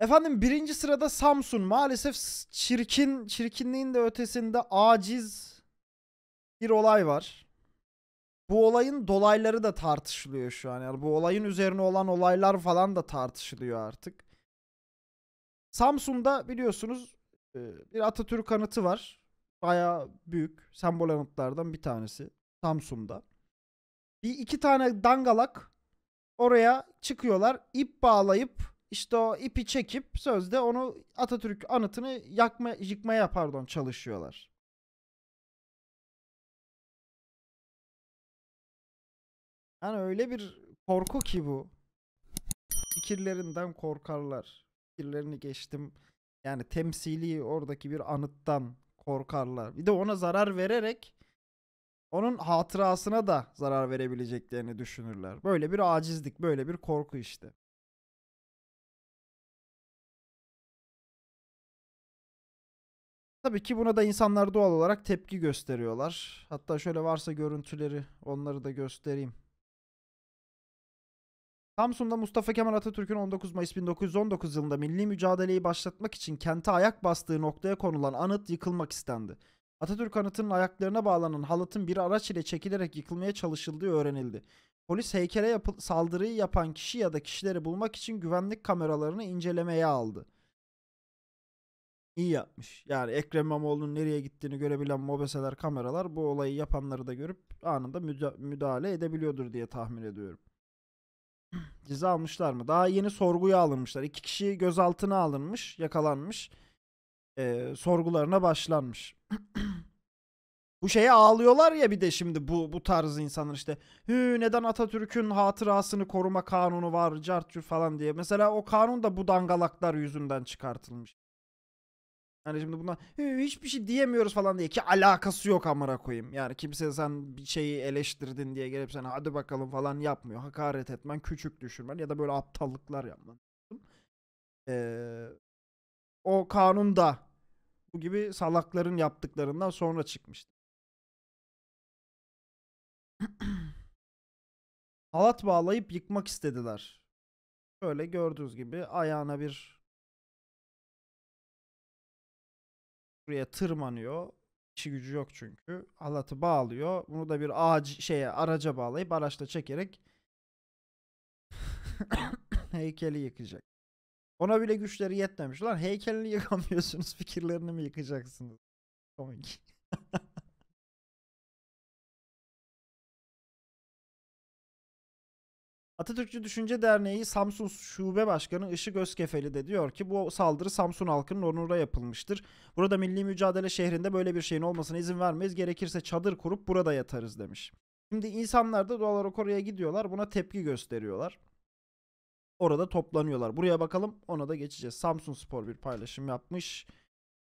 Efendim birinci sırada Samsung maalesef çirkin çirkinliğin de ötesinde aciz bir olay var. Bu olayın dolayları da tartışılıyor şu an. Yani bu olayın üzerine olan olaylar falan da tartışılıyor artık. Samsun'da biliyorsunuz e, bir Atatürk anıtı var. Baya büyük sembol anıtlardan bir tanesi. Samsun'da. Bir iki tane dangalak oraya çıkıyorlar. ip bağlayıp işte o ipi çekip sözde onu Atatürk anıtını yakma, yıkmaya pardon çalışıyorlar. Yani öyle bir korku ki bu. Fikirlerinden korkarlar. Fikirlerini geçtim. Yani temsili oradaki bir anıttan korkarlar. Bir de ona zarar vererek onun hatırasına da zarar verebileceklerini düşünürler. Böyle bir acizlik, böyle bir korku işte. Tabii ki buna da insanlar doğal olarak tepki gösteriyorlar. Hatta şöyle varsa görüntüleri onları da göstereyim. Samsun'da Mustafa Kemal Atatürk'ün 19 Mayıs 1919 yılında milli mücadeleyi başlatmak için kente ayak bastığı noktaya konulan anıt yıkılmak istendi. Atatürk anıtının ayaklarına bağlanan halatın bir araç ile çekilerek yıkılmaya çalışıldığı öğrenildi. Polis heykele yapı- saldırıyı yapan kişi ya da kişileri bulmak için güvenlik kameralarını incelemeye aldı iyi yapmış. Yani Ekrem İmamoğlu'nun nereye gittiğini görebilen mobeseler kameralar bu olayı yapanları da görüp anında müdahale edebiliyordur diye tahmin ediyorum. Ceza almışlar mı? Daha yeni sorguya alınmışlar. İki kişi gözaltına alınmış, yakalanmış. Ee, sorgularına başlanmış. bu şeye ağlıyorlar ya bir de şimdi bu bu tarz insanlar işte Hü, neden Atatürk'ün hatırasını koruma kanunu var cartçur falan diye. Mesela o kanun da bu dangalaklar yüzünden çıkartılmış. Hani şimdi buna hiçbir şey diyemiyoruz falan diye ki alakası yok amına koyayım. Yani kimse sen bir şeyi eleştirdin diye gelip sen hadi bakalım falan yapmıyor. Hakaret etmen, küçük düşürmen ya da böyle aptallıklar yapman. Ee, o kanun da bu gibi salakların yaptıklarından sonra çıkmıştı. Halat bağlayıp yıkmak istediler. Şöyle gördüğünüz gibi ayağına bir buraya tırmanıyor. İşi gücü yok çünkü. Halatı bağlıyor. Bunu da bir ağaç şeye araca bağlayıp araçla çekerek heykeli yıkacak. Ona bile güçleri yetmemiş. Lan heykelini yıkamıyorsunuz fikirlerini mi yıkacaksınız? Komik. Atatürkçü Düşünce Derneği Samsun Şube Başkanı Işık Özkefeli de diyor ki bu saldırı Samsun halkının onuruna yapılmıştır. Burada milli mücadele şehrinde böyle bir şeyin olmasına izin vermeyiz. Gerekirse çadır kurup burada yatarız demiş. Şimdi insanlar da doğal olarak oraya gidiyorlar. Buna tepki gösteriyorlar. Orada toplanıyorlar. Buraya bakalım ona da geçeceğiz. Samsun Spor bir paylaşım yapmış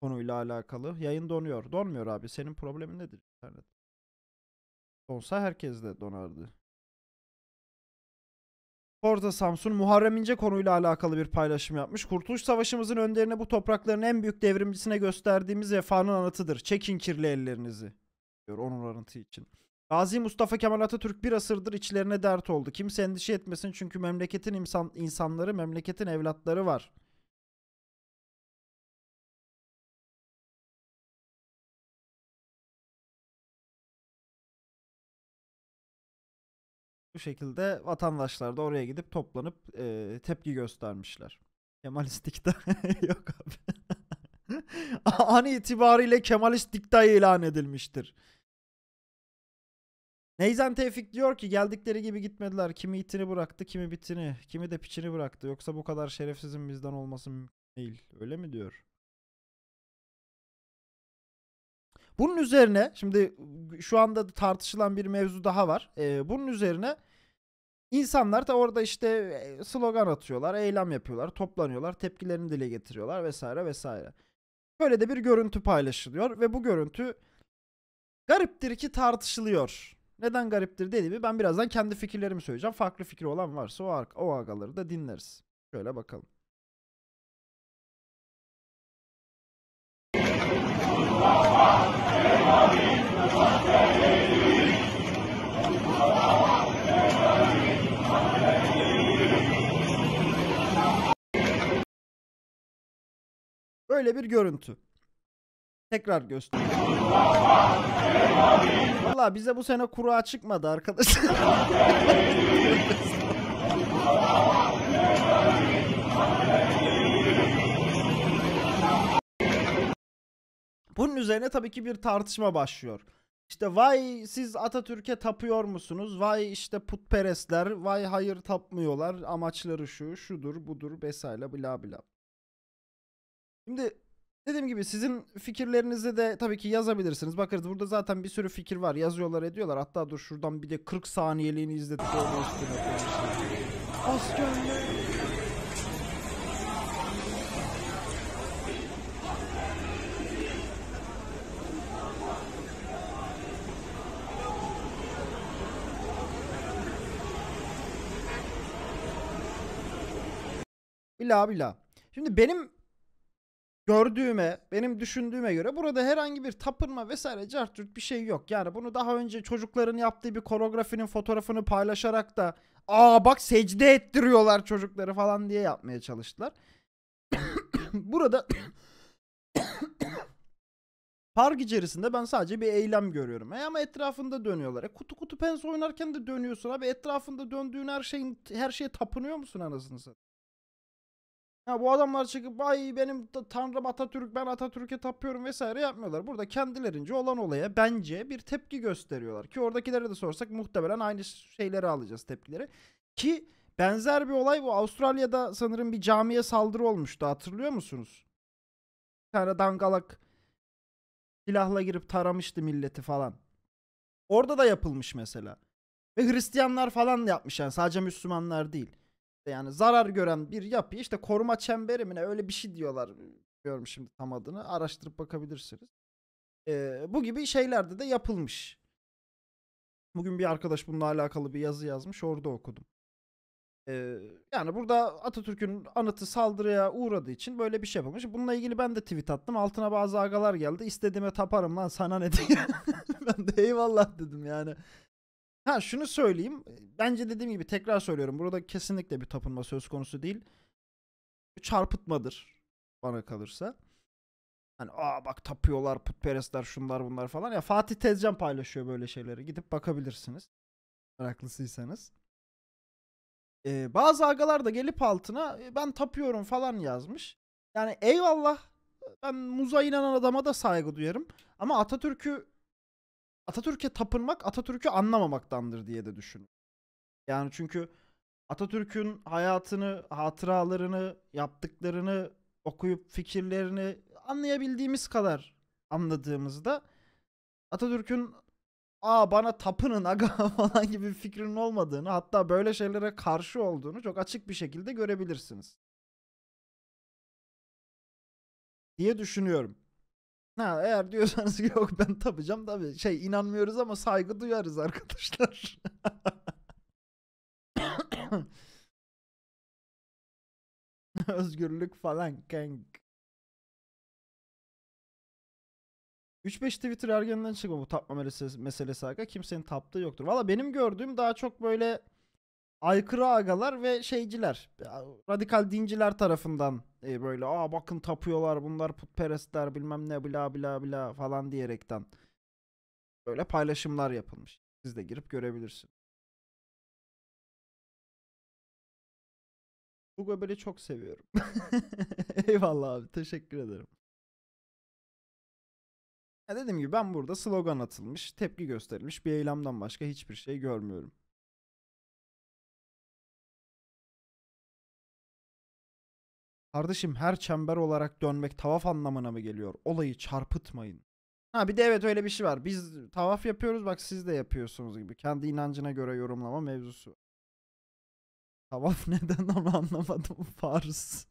konuyla alakalı. Yayın donuyor. Donmuyor abi. Senin problemin nedir internet? Donsa herkes de donardı. Forza Samsun Muharrem İnce konuyla alakalı bir paylaşım yapmış. Kurtuluş Savaşımızın önderine bu toprakların en büyük devrimcisine gösterdiğimiz vefanın anıtıdır. Çekin kirli ellerinizi. Diyor onun anıtı için. Gazi Mustafa Kemal Atatürk bir asırdır içlerine dert oldu. Kimse endişe etmesin çünkü memleketin insan, insanları, memleketin evlatları var.'' Bu şekilde vatandaşlar da oraya gidip toplanıp e, tepki göstermişler. Kemalist dikta yok abi. An itibariyle Kemalist dikta ilan edilmiştir. Neyzen Tevfik diyor ki geldikleri gibi gitmediler. Kimi itini bıraktı, kimi bitini, kimi de piçini bıraktı. Yoksa bu kadar şerefsizin bizden olması mümkün değil. Öyle mi diyor? Bunun üzerine şimdi şu anda tartışılan bir mevzu daha var. Ee, bunun üzerine İnsanlar da orada işte slogan atıyorlar, eylem yapıyorlar, toplanıyorlar, tepkilerini dile getiriyorlar vesaire vesaire. Böyle de bir görüntü paylaşılıyor ve bu görüntü gariptir ki tartışılıyor. Neden gariptir dediğimi ben birazdan kendi fikirlerimi söyleyeceğim. Farklı fikri olan varsa o, o agaları da dinleriz. Şöyle bakalım. Şöyle bir görüntü. Tekrar göster. Valla bize bu sene kura çıkmadı arkadaşlar. Bunun üzerine tabii ki bir tartışma başlıyor. İşte vay siz Atatürk'e tapıyor musunuz? Vay işte putperestler, vay hayır tapmıyorlar. Amaçları şu, şudur, budur vesaire bla bla. Şimdi dediğim gibi sizin fikirlerinizi de tabii ki yazabilirsiniz. Bakarız burada zaten bir sürü fikir var. Yazıyorlar ediyorlar. Hatta dur şuradan bir de 40 saniyeliğini izledik. Askerler. Bila bila. Şimdi benim gördüğüme, benim düşündüğüme göre burada herhangi bir tapınma vesaire cartürt bir şey yok. Yani bunu daha önce çocukların yaptığı bir koreografinin fotoğrafını paylaşarak da aa bak secde ettiriyorlar çocukları falan diye yapmaya çalıştılar. burada park içerisinde ben sadece bir eylem görüyorum. E ama etrafında dönüyorlar. E kutu kutu pens oynarken de dönüyorsun abi. Etrafında döndüğün her şeyin her şeye tapınıyor musun anasını satayım? Ha bu adamlar çıkıp ay benim tanrım Atatürk ben Atatürk'e tapıyorum vesaire yapmıyorlar. Burada kendilerince olan olaya bence bir tepki gösteriyorlar. Ki oradakilere de sorsak muhtemelen aynı şeyleri alacağız tepkileri. Ki benzer bir olay bu Avustralya'da sanırım bir camiye saldırı olmuştu hatırlıyor musunuz? Bir tane dangalak silahla girip taramıştı milleti falan. Orada da yapılmış mesela. Ve Hristiyanlar falan yapmış yani sadece Müslümanlar değil yani zarar gören bir yapı işte koruma çemberi mi ne öyle bir şey diyorlar. Bilmiyorum şimdi tam adını araştırıp bakabilirsiniz. Ee, bu gibi şeylerde de yapılmış. Bugün bir arkadaş bununla alakalı bir yazı yazmış orada okudum. Ee, yani burada Atatürk'ün anıtı saldırıya uğradığı için böyle bir şey yapılmış. Bununla ilgili ben de tweet attım. Altına bazı agalar geldi. İstediğime taparım lan sana ne diye. ben de eyvallah dedim yani. Ha şunu söyleyeyim. Bence dediğim gibi tekrar söylüyorum. Burada kesinlikle bir tapınma söz konusu değil. Çarpıtmadır bana kalırsa. Hani aa bak tapıyorlar, putperestler, şunlar bunlar falan. Ya Fatih Tezcan paylaşıyor böyle şeyleri. Gidip bakabilirsiniz. Meraklısıysanız. Ee, bazı agalar da gelip altına e, ben tapıyorum falan yazmış. Yani eyvallah ben muza inanan adama da saygı duyarım. Ama Atatürk'ü Atatürk'e tapınmak Atatürk'ü anlamamaktandır diye de düşünün. Yani çünkü Atatürk'ün hayatını, hatıralarını, yaptıklarını okuyup fikirlerini anlayabildiğimiz kadar anladığımızda Atatürk'ün aa bana tapının aga falan gibi bir fikrinin olmadığını hatta böyle şeylere karşı olduğunu çok açık bir şekilde görebilirsiniz. Diye düşünüyorum. Ha, eğer diyorsanız yok ben tapacağım tabii şey inanmıyoruz ama saygı duyarız arkadaşlar. Özgürlük falan kank. 3-5 Twitter ergeninden çıkma bu tapma meselesi, meselesi Kimsenin taptığı yoktur. Valla benim gördüğüm daha çok böyle aykırı agalar ve şeyciler, radikal dinciler tarafından e, böyle aa bakın tapıyorlar bunlar putperestler bilmem ne bla bla bla falan diyerekten böyle paylaşımlar yapılmış. Siz de girip görebilirsiniz. Bu göbeli çok seviyorum. Eyvallah abi teşekkür ederim. Ya dediğim gibi ben burada slogan atılmış, tepki gösterilmiş bir eylemden başka hiçbir şey görmüyorum. Kardeşim her çember olarak dönmek tavaf anlamına mı geliyor? Olayı çarpıtmayın. Ha bir de evet öyle bir şey var. Biz tavaf yapıyoruz bak siz de yapıyorsunuz gibi. Kendi inancına göre yorumlama mevzusu. Tavaf neden onu anlamadım Fars.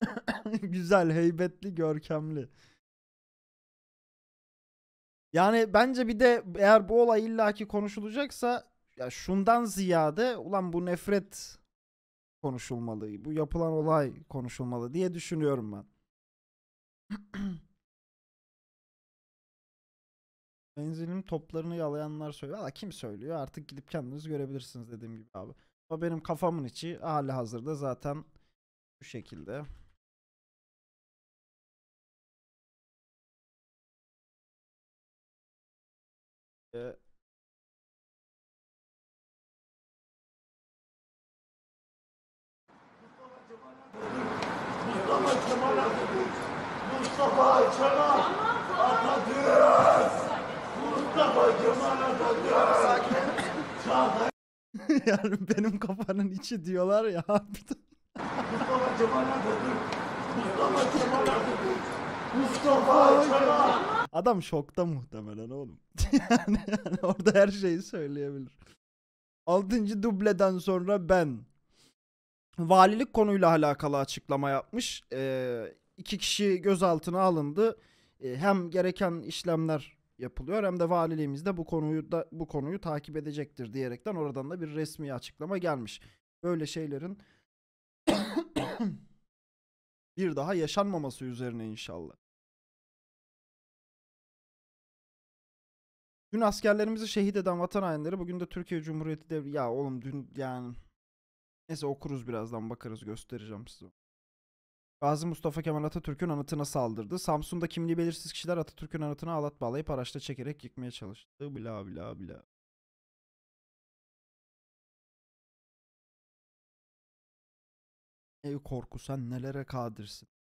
Güzel, heybetli, görkemli. Yani bence bir de eğer bu olay illaki konuşulacaksa ya şundan ziyade ulan bu nefret konuşulmalı. Bu yapılan olay konuşulmalı diye düşünüyorum ben. Benzinim toplarını yalayanlar söylüyor. Valla kim söylüyor artık gidip kendiniz görebilirsiniz dediğim gibi abi. Ama benim kafamın içi hali hazırda zaten bu şekilde. Ee, Müslümana Mustafa Kemal Atatürk Mustafa Kemal Atatürk Çağatay yani benim kafanın içi diyorlar ya Mustafa Kemal Atatürk Mustafa Kemal Atatürk Mustafa Adam şokta muhtemelen oğlum. yani, yani orada her şeyi söyleyebilir. Altıncı dubleden sonra ben valilik konuyla alakalı açıklama yapmış. E, iki kişi gözaltına alındı. E, hem gereken işlemler yapılıyor hem de valiliğimiz de bu konuyu da bu konuyu takip edecektir diyerekten oradan da bir resmi açıklama gelmiş. Böyle şeylerin bir daha yaşanmaması üzerine inşallah. Dün askerlerimizi şehit eden vatan hainleri bugün de Türkiye Cumhuriyeti devri ya oğlum dün yani Neyse okuruz birazdan bakarız göstereceğim size. Gazi Mustafa Kemal Atatürk'ün anıtına saldırdı. Samsun'da kimliği belirsiz kişiler Atatürk'ün anıtına alat bağlayıp araçta çekerek yıkmaya çalıştı. Bila bila bila. Ey korku sen nelere kadirsin.